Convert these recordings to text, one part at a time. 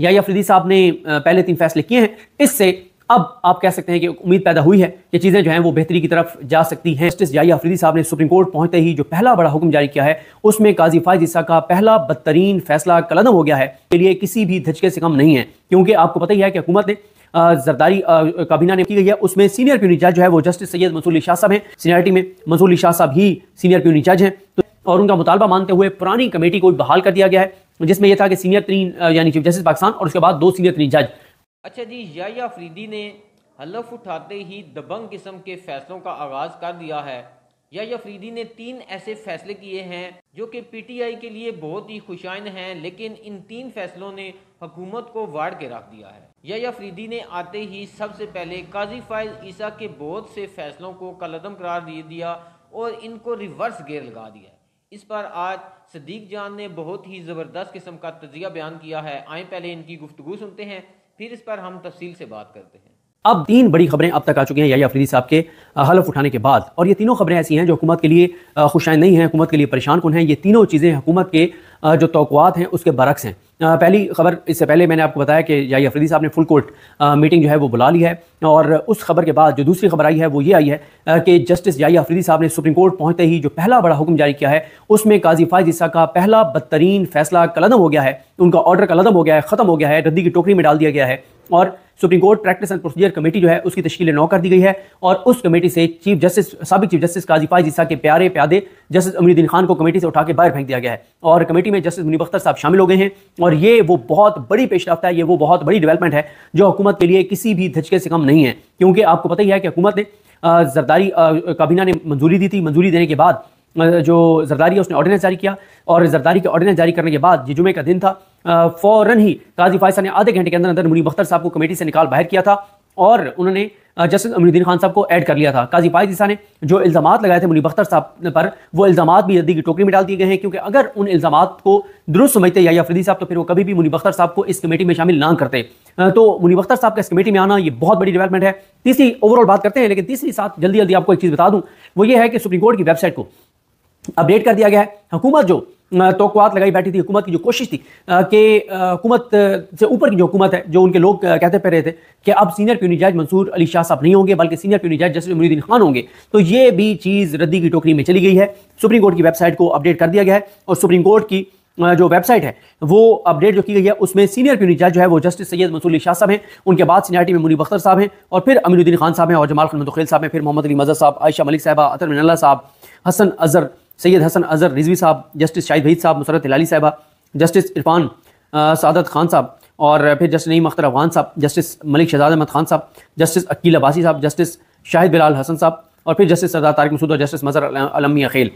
या अफरीदी साहब ने पहले तीन फैसले किए हैं इससे अब आप कह सकते हैं कि उम्मीद पैदा हुई है कि चीज़ें जो हैं वो बेहतरी की तरफ जा सकती हैं जस्टिस या अफरीदी साहब ने सुप्रीम कोर्ट पहुंचते ही जो पहला बड़ा हुक्म जारी किया है उसमें काजी फायज ईसा का पहला बदतरीन फैसला कलदम हो गया है के लिए किसी भी धचके से कम नहीं है क्योंकि आपको पता ही है कि हुकूमत ने जरदारी काबीना ने की गई है उसमें सीनियर प्यूनी जज जो है वो जस्टिस सैयद मंसूली शाह साहब हैं सीनियरिटी में मंसूली शाह साहब ही सीनियर प्यूनी जज हैं तो और उनका मुतालबा मानते हुए पुरानी कमेटी को बहाल कर दिया गया है जिसमें यह था कि सीनियर तरीन यानी चीफ जस्टिस पाकिस्तान और उसके बाद दो सीनियर तरीन जज अच्छा जी या फरीदी ने हलफ उठाते ही दबंग किस्म के फैसलों का आगाज कर दिया है या फरीदी ने तीन ऐसे फैसले किए हैं जो कि पीटीआई के लिए बहुत ही खुशाइन हैं लेकिन इन तीन फैसलों ने हुकूमत को वाड़ के रख दिया है या फरीदी ने आते ही सबसे पहले काजी फायज ईसा के बहुत से फैसलों को कलदम करार दे दिया और इनको रिवर्स गेयर लगा दिया इस पर आज सदीक जान ने बहुत ही ज़बरदस्त किस्म का तजिया बयान किया है आए पहले इनकी गुफ्तु सुनते हैं फिर इस पर हम तफसील से बात करते हैं अब तीन बड़ी खबरें अब तक आ चुकी हैं या अफरीदी साहब के हलफ उठाने के बाद और ये तीनों खबरें ऐसी हैं जो हुकूमत के लिए खुशाइन नहीं हैं हुकूमत के लिए परेशान कौन है ये तीनों चीज़ें हुकूमत के जो तोक़ात हैं उसके बरक्स हैं पहली खबर इससे पहले मैंने आपको बताया कि जाई अफरीदी साहब ने फुल कोर्ट मीटिंग जो है वो बुला ली है और उस खबर के बाद जो दूसरी खबर आई है वो ये आई है कि जस्टिस जाई अफरीदी साहब ने सुप्रीम कोर्ट पहुंचते ही जो पहला बड़ा हुक्म जारी किया है उसमें काजी फायज ईसा का पहला बदतरीन फैसला कलदम हो गया है उनका ऑर्डर कलदम हो गया है ख़त्म हो गया है रद्दी की टोकरी में डाल दिया गया है और supreme court practice and procedure committee जो है उसकी तश्ील नौ कर दी गई है और उस कमेटी से चीफ जस्टिस सबक चीफ जस्टिस काजी फाइज जिसा के प्यारे प्यादे जस्टिस अमरुद्दीन खान को कमेटी से उठा के बाहर फेंक दिया गया है और कमेटी में जस्टिस मुनीब अख्तर साहब शामिल हो गए हैं और ये वो बहुत बड़ी पेशरफ्त है ये वो बहुत बड़ी डेवलपमेंट है जो हुकूमत के लिए किसी भी धचके से कम नहीं है क्योंकि आपको पता ही है कि हुकूमत ने जरदारी काबीना ने मंजूरी दी थी मंजूरी देने के बाद जो जरदारी है उसने ऑर्डिनेंस जारी किया और जरदारी के ऑर्डिनेंस जारी करने के बाद ये जुमे का दिन था फ़ौरन ही काजी फायसा ने आधे घंटे के अंदर अंदर मुनीब अख्तर साहब को कमेटी से निकाल बाहर किया था और उन्होंने जस्टिस अमीरुद्दीन खान साहब को ऐड कर लिया था काजी फायदीसा ने जो इल्ज़ाम लगाए थे मुनीब अख्तर साहब पर वो इल्ज़ाम भी रद्दी की टोकरी में डाल दिए गए हैं क्योंकि अगर उन इल्ज़ाम को दुरुस्त समझते या फ्रदी साहब तो फिर वो कभी भी मुनीब अख्तर साहब को इस कमेटी में शामिल ना करते तो मुनीब अख्तर साहब का इस कमेटी में आना ये बहुत बड़ी डेवलपमेंट है तीसरी ओवरऑल बात करते हैं लेकिन तीसरी साथ जल्दी जल्दी आपको एक चीज़ बता दूँ वो ये है कि सुप्रीम कोर्ट की वेबसाइट को अपडेट कर दिया गया है हुकूमत जो तो लगाई बैठी थी हुकूमत की जो कोशिश थी कि हुकूमत से ऊपर की जो हुकूमत है जो उनके लोग कहते पे रहे थे कि अब सीनियर प्यूनी जज मंसूर अली शाह साहब नहीं होंगे बल्कि सीनियर प्यूनी जज जस्टिस मुनुद्दीन खान होंगे तो ये भी चीज़ रद्दी की टोकरी में चली गई है सुप्रीम कोर्ट की वेबसाइट को अपडेट कर दिया गया है और सुप्रीम कोर्ट की जो वेबसाइट है वो अपडेट जो की गई है उसमें सीनियर प्यूनी जज जो है वो जस्टिस सैयद अली शाह साहब हैं उनके बाद सीनियरिटी में मुनी बख्तर साहब हैं और फिर अमीरुद्दीन खान साहब हैं और जमाल खान खेल साहब हैं फिर मोहम्मद अली मजर साहब आयशा मलिक साहबा अतर मिनला साहब हसन अजहर सैयद हसन अजहर रिजवी साहब जस्टिस शाहिद भईद साहब मुसरत हिलाली साहबा जस्टिस इरफान सादत खान साहब और फिर जस्टिस नईम अख्तर अफान साहब जस्टिस मलिक शहजाद अहमद खान साहब जस्टिस अकील अबासी साहब जस्टिस शाहिद बिलाल हसन साहब और फिर जस्टिस सरदार तारिक मसूद और जस्टिस मजहर अलमी अखेल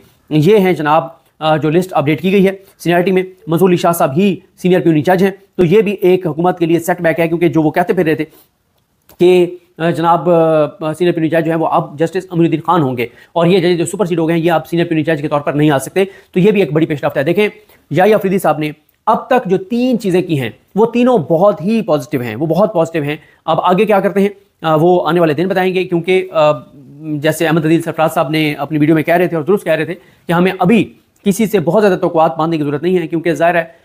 ये हैं जनाब जो लिस्ट अपडेट की गई है सीनियरिटी में मंसूर शाह साहब ही सीनियर प्यूनी जज हैं तो ये भी एक हुकूमत के लिए सेटबैक है क्योंकि जो वो कहते फिर रहे थे कि जनाब सीनियर प्यूनी जज जो है वो अब जस्टिस अमरुद्दीन खान होंगे और ये जज जो सुपर सीट हो गए हैं ये आप सीनियर प्यूनी जज के तौर पर नहीं आ सकते तो ये भी एक बड़ी पेशरफ है देखें याई अफरीदी साहब ने अब तक जो तीन चीज़ें की हैं वो तीनों बहुत ही पॉजिटिव हैं वो बहुत पॉजिटिव हैं अब आगे क्या करते हैं वो आने वाले दिन बताएंगे क्योंकि जैसे अहमद अदील सरफराज साहब ने अपनी वीडियो में कह रहे थे और दुरुस्त कह रहे थे कि हमें अभी किसी से बहुत ज़्यादा तो बांधने की ज़रूरत नहीं है क्योंकि ज़ाहिर है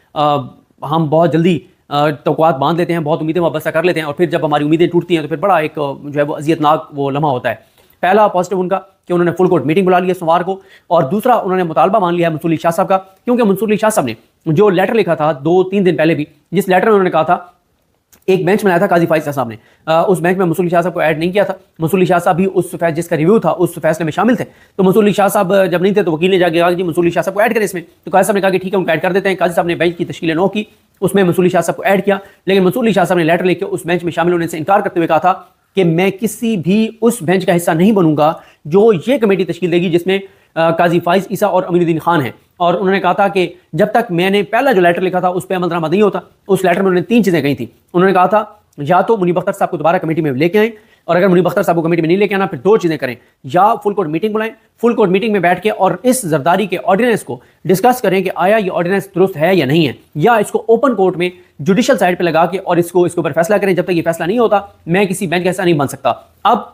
हम बहुत जल्दी तोकवात बांध लेते हैं बहुत उम्मीदें वाबस्ता कर लेते हैं और फिर जब हमारी उम्मीदें टूटती हैं तो फिर बड़ा एक जो है वो अजियतनाक वो लम्हा होता है पहला पॉजिटिव उनका कि उन्होंने फुल कोर्ट मीटिंग बुला ली है सोमवार को और दूसरा उन्होंने मुतालबा मान लिया है मंसूर शाह साहब का क्योंकि मंसूर शाह साहब ने जो लेटर लिखा था दो तीन दिन पहले भी जिस लेटर में उन्होंने कहा था एक बेंच बनाया था काजी फाइज साहब ने उस बेंच में मसूली शाह साहब को ऐड नहीं किया था मसूली शाह साहब भी उस फैस जिसका रिव्यू था उस फैसले में शामिल थे तो मसूली शाह साहब जब नहीं थे तो वकील ने जाकर कहा कि मसूली शाह साहब को ऐड करें इसमें तो काजी साहब ने कहा कि ठीक है उनको ऐड कर देते हैं काजी साहब ने बेंच की तश्ील नौ की उसमें मसूली शाह साहब को ऐड किया लेकिन मसूली शाह साहब ने लेटर लेकर उस बेंच में शामिल होने से इनकार करते हुए कहा था कि मैं किसी भी उस बेंच का हिस्सा नहीं बनूंगा जो ये कमेटी तश्ील देगी जिसमें काजी फाइज ईसा और अमीनुद्दीन खान हैं और उन्होंने कहा था कि जब तक मैंने पहला जो लेटर लिखा था उस पर अमल दरामद नहीं होता उस लेटर में उन्होंने तीन चीज़ें कही थी उन्होंने कहा था या तो मुनी बख्तर साहब को दोबारा कमेटी में लेके आएँ और अगर मुनी बख्तर साहब को कमेटी में नहीं लेके आना फिर दो चीज़ें करें या फुल कोर्ट मीटिंग बुलाएं फुल कोर्ट मीटिंग में बैठ के और इस जरदारी के ऑर्डिनेंस को डिस्कस करें कि आया ये ऑर्डिनेंस दुरुस्त है या नहीं है या इसको ओपन कोर्ट में जुडिशल साइड पर लगा के और इसको इसके ऊपर फैसला करें जब तक ये फैसला नहीं होता मैं किसी बैंक का नहीं बन सकता अब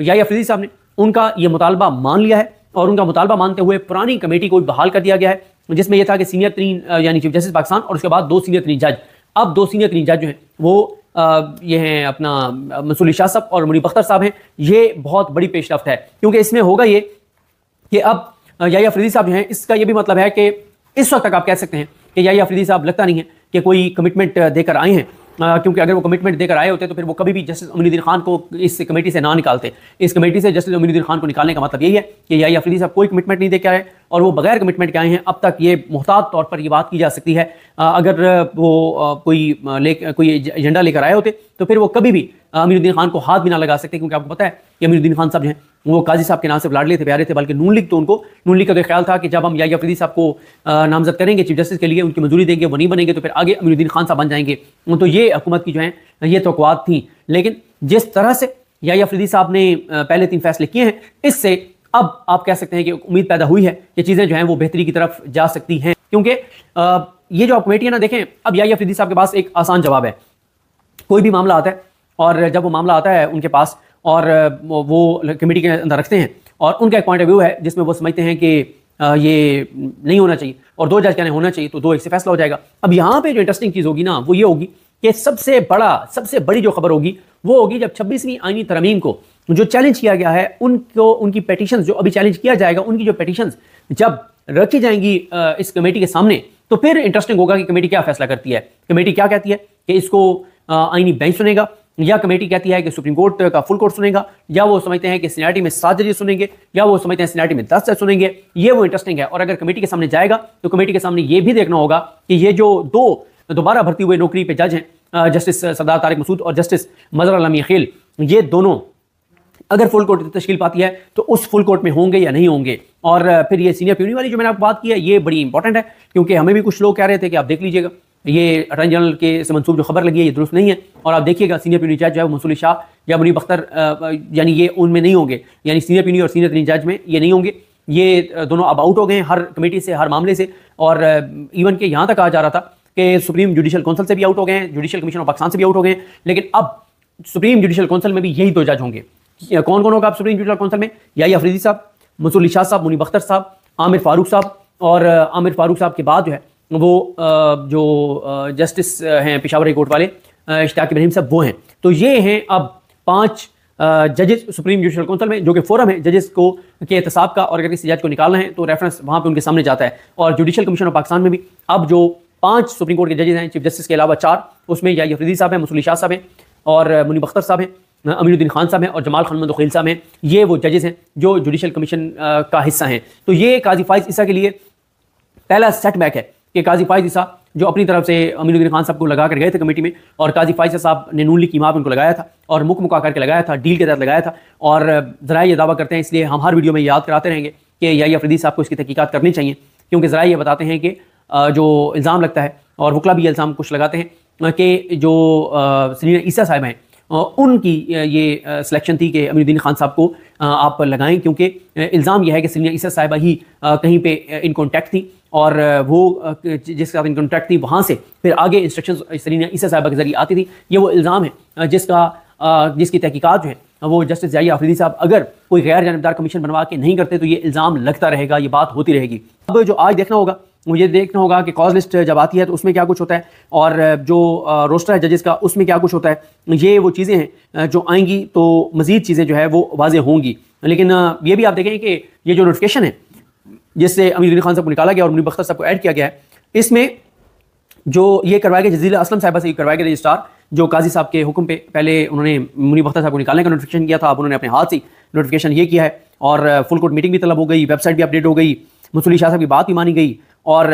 या फ्रीजी साहब ने उनका ये मुतालबा मान लिया है और उनका मुतालबा मानते हुए पुरानी कमेटी को भी बहाल कर दिया गया है जिसमें यह था कि सीनियर तरीन यानी चीफ जस्टिस पाकिस्तान और उसके बाद दो सीनियर तरीन जज अब दो सीनियर तरीन जज जो हैं वो ये हैं अपना मंसूली शाह साहब और मुनीब अख्तर साहब हैं ये बहुत बड़ी पेशरफ है क्योंकि इसमें होगा ये कि अब या अफरीदी साहब जो हैं इसका यह भी मतलब है कि इस वक्त तक आप कह सकते हैं कि या अफरीदी साहब लगता नहीं है कि कोई कमिटमेंट देकर आए हैं क्योंकि अगर वो कमिटमेंट देकर आए होते तो फिर वो कभी भी जस्टिस अमीनुद्दीन खान को इस कमेटी से ना निकालते इस कमेटी से जस्टिस अमीनुद्दीन खान को निकालने का मतलब यही है कि याई अफरीदी साहब कोई कमिटमेंट नहीं देकर आए और वो बगैर कमिटमेंट के आए हैं अब तक ये मुहतात तौर पर ये बात की जा सकती है अगर वो कोई ले कोई एजेंडा लेकर आए होते तो फिर वो कभी भी अमीनुद्दीन खान को हाथ भी ना लगा सकते क्योंकि आपको पता है कि अमीनुद्दीन खान साहब जो हैं वो काजी साहब के नाम से लाड लिए थे प्यारे थे बल्कि नून लीग तो उनको नून लीग का तो ख्याल था कि जब हम या फरीदी साहब को नामजद करेंगे चीफ जस्टिस के लिए उनकी मंजूरी देंगे वो नहीं बनेंगे तो फिर आगे अमीरुद्दीन खान साहब बन जाएंगे तो ये हुकूमत की जो है ये तो थी लेकिन जिस तरह से या फरीदी साहब ने पहले तीन फैसले किए हैं इससे अब आप कह सकते हैं कि उम्मीद पैदा हुई है ये चीज़ें जो हैं वो बेहतरी की तरफ जा सकती हैं क्योंकि ये जो आप कमेटी है ना देखें अब या फरीदी साहब के पास एक आसान जवाब है कोई भी मामला आता है और जब वो मामला आता है उनके पास और वो कमेटी के अंदर रखते हैं और उनका एक पॉइंट ऑफ व्यू है जिसमें वो समझते हैं कि ये नहीं होना चाहिए और दो जज कहने होना चाहिए तो दो एक से फैसला हो जाएगा अब यहाँ पे जो इंटरेस्टिंग चीज़ होगी ना वो ये होगी कि सबसे बड़ा सबसे बड़ी जो खबर होगी वो होगी जब छब्बीसवीं आइनी तरमीम को जो चैलेंज किया गया है उनको उनकी पटिशन जो अभी चैलेंज किया जाएगा उनकी जो पटिशन जब रखी जाएंगी इस कमेटी के सामने तो फिर इंटरेस्टिंग होगा कि कमेटी क्या फैसला करती है कमेटी क्या कहती है कि इसको आइनी बेंच सुनेगा या कमेटी कहती है कि सुप्रीम कोर्ट का फुल कोर्ट सुनेगा या वो समझते हैं कि सीनाटी में सात जजे सुनेंगे या वो समझते हैं सीनाटी में दस जज सुनेंगे ये वो इंटरेस्टिंग है और अगर कमेटी के सामने जाएगा तो कमेटी के सामने ये भी देखना होगा कि ये जो दो दोबारा भर्ती हुए नौकरी पे जज हैं जस्टिस सरदार तारिक मसूद और जस्टिस मजर अलमी खेल ये दोनों अगर फुल कोर्ट तश्ल पाती है तो उस फुल कोर्ट में होंगे या नहीं होंगे और फिर ये सीनियर प्यूनी वाली जो मैंने आपको बात की है ये बड़ी इंपॉर्टेंट है क्योंकि हमें भी कुछ लोग कह रहे थे कि आप देख लीजिएगा ये अटॉर्नी जनरल के से मनसूब जो खबर लगी है ये दुरुस्त नहीं है और आप देखिएगा सीनियर पीनी जज जो है मंसूली शाह या मुनीब अख्तर यानी ये उनमें नहीं होंगे यानी सीनियर पीनी और सीनियर पीनी जज में ये नहीं होंगे ये दोनों अब आउट हो गए हैं हर कमेटी से हर मामले से और इवन के यहाँ तक कहा जा रहा था कि सुप्रीम जुडिशल काउंसिल से भी आउट हो गए हैं जुडिशल कमीशन ऑफ पाकिस्तान से भी आउट हो गए हैं लेकिन अब सुप्रीम जुडिशल काउंसिल में भी यही दो जज होंगे कौन कौन होगा आप सुप्रीम जुडिशल काउंसिल में याई अफरीदी साहब मंसूली शाह साहब मुनीब अख्तर साहब आमिर फारूक साहब और आमिर फारूक साहब के बाद जो है वो जो जस्टिस हैं पिशावर हाई कोर्ट वाले इश्ताक इब्राहिम साहब वो हैं तो ये हैं अब पाँच जजेस सुप्रीम जुडिशल काउंसिल में जो कि फोरम है जजेस को के एहतसाब का और अगर किसी जज को निकालना है तो रेफरेंस वहाँ पे उनके सामने जाता है और जुडिशल कमीशन ऑफ पाकिस्तान में भी अब जो पांच सुप्रीम कोर्ट के जजेस हैं चीफ जस्टिस के अलावा चार उसमें या यफरीदी साहब हैं मसूली शाह साहब हैं और मुनीब अख्तर साहब हैं अमीरुद्दीन खान साहब हैं और जमाल खान मंदखील साहब हैं ये वो जजेस हैं जो जुडिशल कमीशन का हिस्सा हैं तो ये काजी फाइज ईसा के लिए पहला सेटबैक है कि काजी फायजिसा जो अपनी तरफ से अमीनुद्दीन खान साहब को लगा कर गए थे कमेटी में और काजी फ़ायज़ा साहब ने नून लीग की माँ उनको लगाया था और मुख मुका करके लगाया था डील के तहत लगाया था और ज़रा ये दावा करते हैं इसलिए हम हर वीडियो में याद कराते रहेंगे कि याई अफरीदी साहब को इसकी तहकीकत करनी चाहिए क्योंकि ज़रा ये बताते हैं कि जो इल्ज़ाम लगता है और वकला भी इल्ज़ाम कुछ लगाते हैं कि जो सलीना ईसा साहब हैं उनकी ये सिलेक्शन थी कि अमीरुद्दीन खान साहब को आप लगाएं क्योंकि इल्ज़ाम यह है कि सलीना ईसा साहिबा ही कहीं पे इन कॉन्टैक्ट थी और वो जिसके साथ इनकी कॉन्टैक्ट थी वहाँ से फिर आगे इंस्ट्रक्शन सरीना ईसा साहबा के ज़रिए आती थी ये वो इल्ज़ाम है जिसका जिसकी तहकीकत जो है वो जस्टिस जाई आफरीदी साहब अगर कोई गैर जानबदार कमीशन बनवा के नहीं करते तो ये इल्ज़ाम लगता रहेगा ये बात होती रहेगी अब जो आज देखना होगा मुझे देखना होगा कि कॉज लिस्ट जब आती है तो उसमें क्या कुछ होता है और जो रोस्टर है जजेस का उसमें क्या कुछ होता है ये वो चीज़ें हैं जो आएंगी तो मज़ीद चीज़ें जो है वो वाजह होंगी लेकिन ये भी आप देखें कि ये जो नोटिफिकेशन है जिससे अमीर खान साहब को निकाला गया और मुनीब अख्तर साहब को ऐड किया गया है इसमें जो ये करवाया गया जजीला असलम साहबा से करवाया गया रजिस्ट्रार जो काजी साहब के हुक्म पे पहले उन्होंने मुनीब अख्तर साहब को निकालने का नोटिफिकेशन किया था अब उन्होंने अपने हाथ से नोटिफिकेशन ये किया है और फुल कोर्ट मीटिंग भी तलब हो गई वेबसाइट भी अपडेट हो गई मसूली शाह साहब की बात भी मानी गई और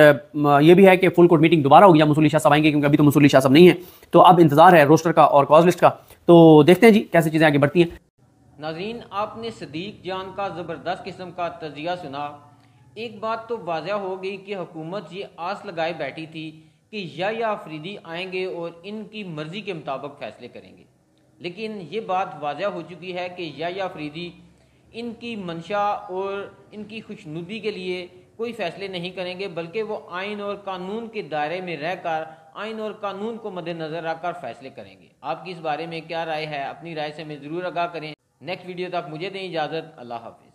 ये भी है कि फुल कोर्ट मीटिंग दोबारा होगी या मसूली शाह साहब आएंगे क्योंकि अभी तो मसूली शाह साहब नहीं है तो अब इंतज़ार है रोस्टर का और कॉज लिस्ट का तो देखते हैं जी कैसे चीज़ें आगे बढ़ती हैं नाजीन आपने सदीक जान का ज़बरदस्त किस्म का तजिया सुना एक बात तो वाजह हो गई कि हुकूमत ये आस लगाए बैठी थी कि या या अफरीदी आएंगे और इनकी मर्ज़ी के मुताबिक फ़ैसले करेंगे लेकिन ये बात वाजह हो चुकी है कि या या अफरीदी इनकी मंशा और इनकी खुशनुदी के लिए कोई फ़ैसले नहीं करेंगे बल्कि वो आइन और कानून के दायरे में रहकर आइन और कानून को मद्देनज़र रखकर फ़ैसले करेंगे आपकी इस बारे में क्या राय है अपनी राय से हमें ज़रूर आगाह करें नेक्स्ट वीडियो तक मुझे दें इजाज़त अल्लाह हाफि